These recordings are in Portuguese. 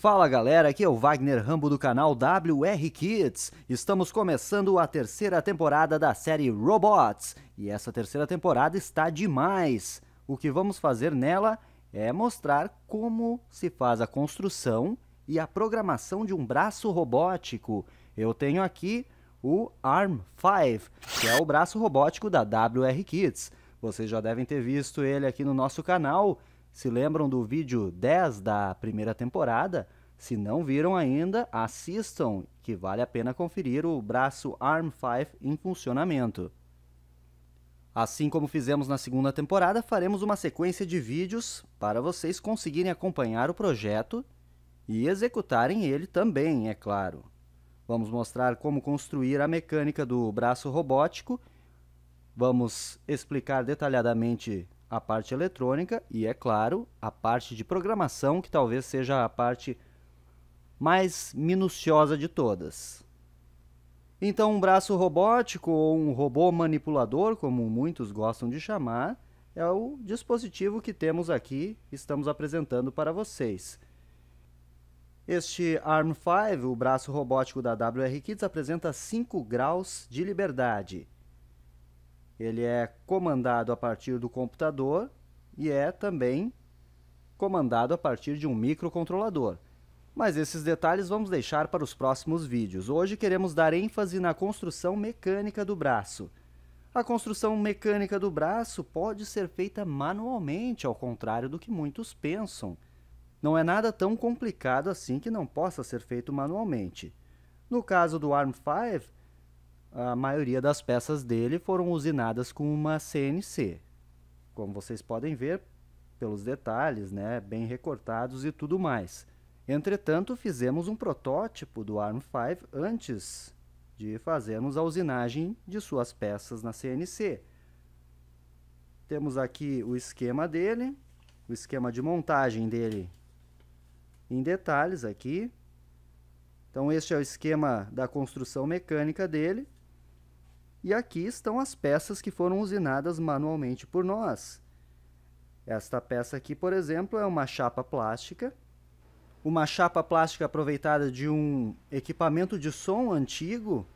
Fala galera, aqui é o Wagner Rambo do canal WR Kids. Estamos começando a terceira temporada da série Robots e essa terceira temporada está demais. O que vamos fazer nela é mostrar como se faz a construção e a programação de um braço robótico. Eu tenho aqui o ARM5, que é o braço robótico da WR Kids. Vocês já devem ter visto ele aqui no nosso canal se lembram do vídeo 10 da primeira temporada? Se não viram ainda, assistam, que vale a pena conferir o braço Arm 5 em funcionamento. Assim como fizemos na segunda temporada, faremos uma sequência de vídeos para vocês conseguirem acompanhar o projeto e executarem ele também, é claro. Vamos mostrar como construir a mecânica do braço robótico, vamos explicar detalhadamente a parte eletrônica e, é claro, a parte de programação, que talvez seja a parte mais minuciosa de todas. Então, um braço robótico ou um robô manipulador, como muitos gostam de chamar, é o dispositivo que temos aqui, estamos apresentando para vocês. Este ARM5, o braço robótico da WR Kids, apresenta 5 graus de liberdade. Ele é comandado a partir do computador e é também comandado a partir de um microcontrolador. Mas esses detalhes vamos deixar para os próximos vídeos. Hoje queremos dar ênfase na construção mecânica do braço. A construção mecânica do braço pode ser feita manualmente, ao contrário do que muitos pensam. Não é nada tão complicado assim que não possa ser feito manualmente. No caso do ARM5, a maioria das peças dele foram usinadas com uma CNC. Como vocês podem ver pelos detalhes, né, bem recortados e tudo mais. Entretanto, fizemos um protótipo do ARM 5 antes de fazermos a usinagem de suas peças na CNC. Temos aqui o esquema dele, o esquema de montagem dele em detalhes aqui. Então este é o esquema da construção mecânica dele. E aqui estão as peças que foram usinadas manualmente por nós. Esta peça aqui, por exemplo, é uma chapa plástica. Uma chapa plástica aproveitada de um equipamento de som antigo,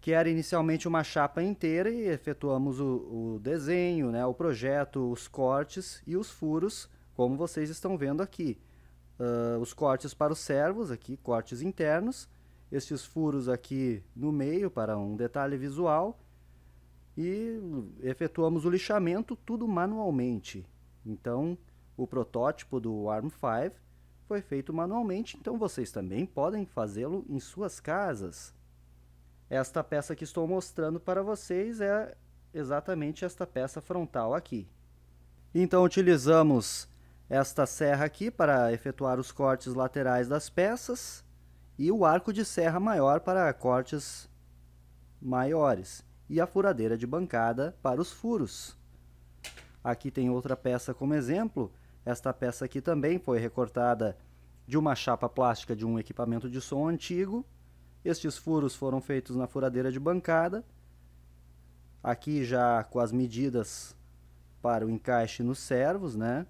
que era inicialmente uma chapa inteira e efetuamos o, o desenho, né, o projeto, os cortes e os furos, como vocês estão vendo aqui. Uh, os cortes para os servos, aqui cortes internos, estes furos aqui no meio para um detalhe visual e efetuamos o lixamento tudo manualmente. Então, o protótipo do ARM 5 foi feito manualmente, então vocês também podem fazê-lo em suas casas. Esta peça que estou mostrando para vocês é exatamente esta peça frontal aqui. Então utilizamos esta serra aqui para efetuar os cortes laterais das peças e o arco de serra maior para cortes maiores e a furadeira de bancada para os furos. Aqui tem outra peça como exemplo. Esta peça aqui também foi recortada de uma chapa plástica de um equipamento de som antigo. Estes furos foram feitos na furadeira de bancada. Aqui já com as medidas para o encaixe nos servos, né?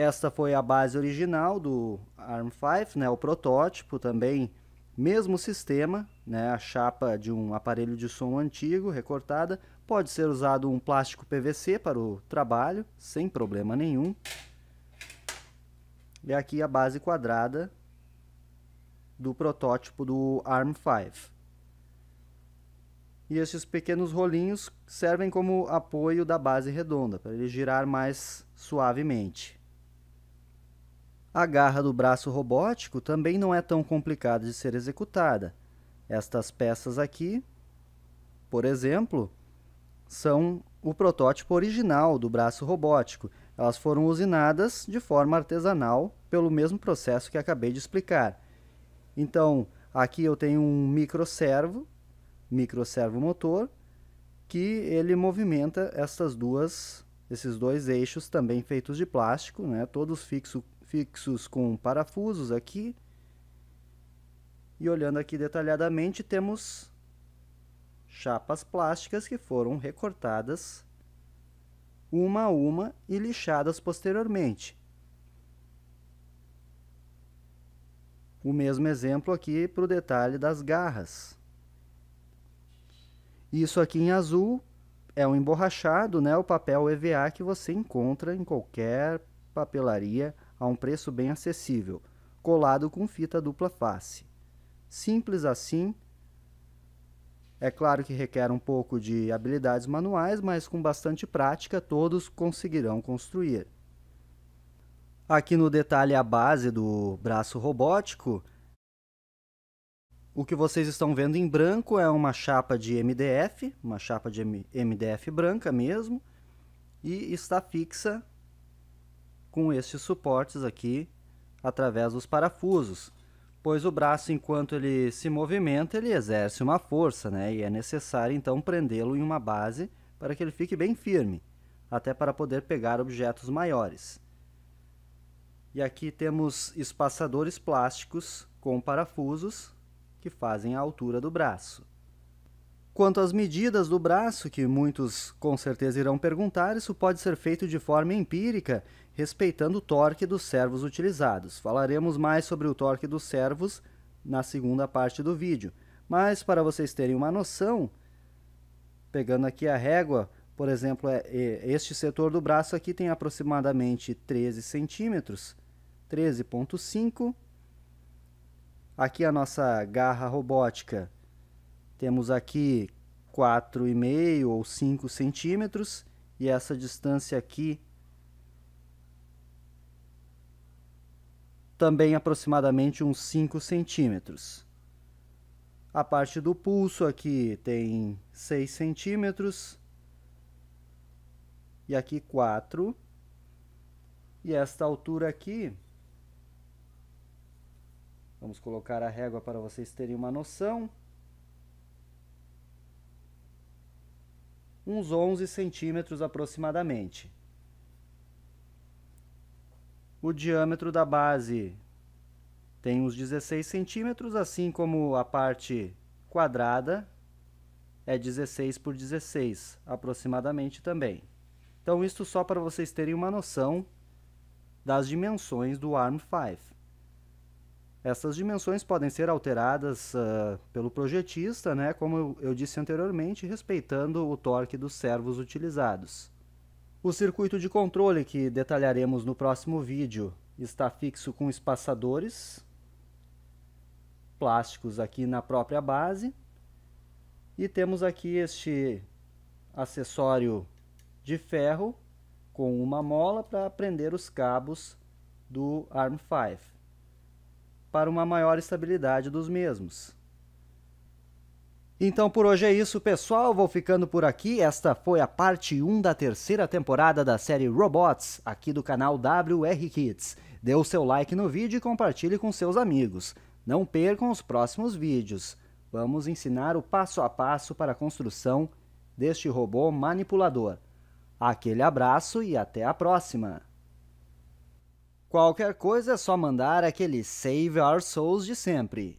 Esta foi a base original do ARM5, né, o protótipo também, mesmo sistema, né, a chapa de um aparelho de som antigo recortada. Pode ser usado um plástico PVC para o trabalho, sem problema nenhum. E aqui a base quadrada do protótipo do ARM5. E esses pequenos rolinhos servem como apoio da base redonda, para ele girar mais suavemente. A garra do braço robótico também não é tão complicada de ser executada. Estas peças aqui, por exemplo, são o protótipo original do braço robótico. Elas foram usinadas de forma artesanal pelo mesmo processo que acabei de explicar. Então, aqui eu tenho um microservo, microservo motor, que ele movimenta essas duas, esses dois eixos também feitos de plástico, né, todos fixos fixos com parafusos aqui. E olhando aqui detalhadamente, temos chapas plásticas que foram recortadas uma a uma e lixadas posteriormente. O mesmo exemplo aqui para o detalhe das garras. Isso aqui em azul é um emborrachado, né? O papel EVA que você encontra em qualquer papelaria a um preço bem acessível, colado com fita dupla face. Simples assim. É claro que requer um pouco de habilidades manuais, mas com bastante prática todos conseguirão construir. Aqui no detalhe a base do braço robótico. O que vocês estão vendo em branco é uma chapa de MDF, uma chapa de MDF branca mesmo, e está fixa com estes suportes aqui através dos parafusos, pois o braço enquanto ele se movimenta, ele exerce uma força, né? E é necessário então prendê-lo em uma base para que ele fique bem firme, até para poder pegar objetos maiores. E aqui temos espaçadores plásticos com parafusos que fazem a altura do braço. Quanto às medidas do braço, que muitos com certeza irão perguntar, isso pode ser feito de forma empírica respeitando o torque dos servos utilizados. Falaremos mais sobre o torque dos servos na segunda parte do vídeo. Mas para vocês terem uma noção, pegando aqui a régua, por exemplo, é, é, este setor do braço aqui tem aproximadamente 13 centímetros, 13.5. Aqui a nossa garra robótica, temos aqui 4,5 ou 5 centímetros, e essa distância aqui também aproximadamente uns 5 centímetros. A parte do pulso aqui tem 6 centímetros. E aqui 4. E esta altura aqui, vamos colocar a régua para vocês terem uma noção. Uns 11 centímetros aproximadamente. O diâmetro da base tem uns 16 centímetros, assim como a parte quadrada é 16 por 16, aproximadamente também. Então, isto só para vocês terem uma noção das dimensões do ARM 5. Essas dimensões podem ser alteradas uh, pelo projetista, né, como eu, eu disse anteriormente, respeitando o torque dos servos utilizados. O circuito de controle que detalharemos no próximo vídeo está fixo com espaçadores plásticos aqui na própria base e temos aqui este acessório de ferro com uma mola para prender os cabos do ARM5 para uma maior estabilidade dos mesmos. Então por hoje é isso, pessoal. Vou ficando por aqui. Esta foi a parte 1 da terceira temporada da série Robots, aqui do canal WR Kids. Dê o seu like no vídeo e compartilhe com seus amigos. Não percam os próximos vídeos. Vamos ensinar o passo a passo para a construção deste robô manipulador. Aquele abraço e até a próxima! Qualquer coisa é só mandar aquele Save Our Souls de sempre.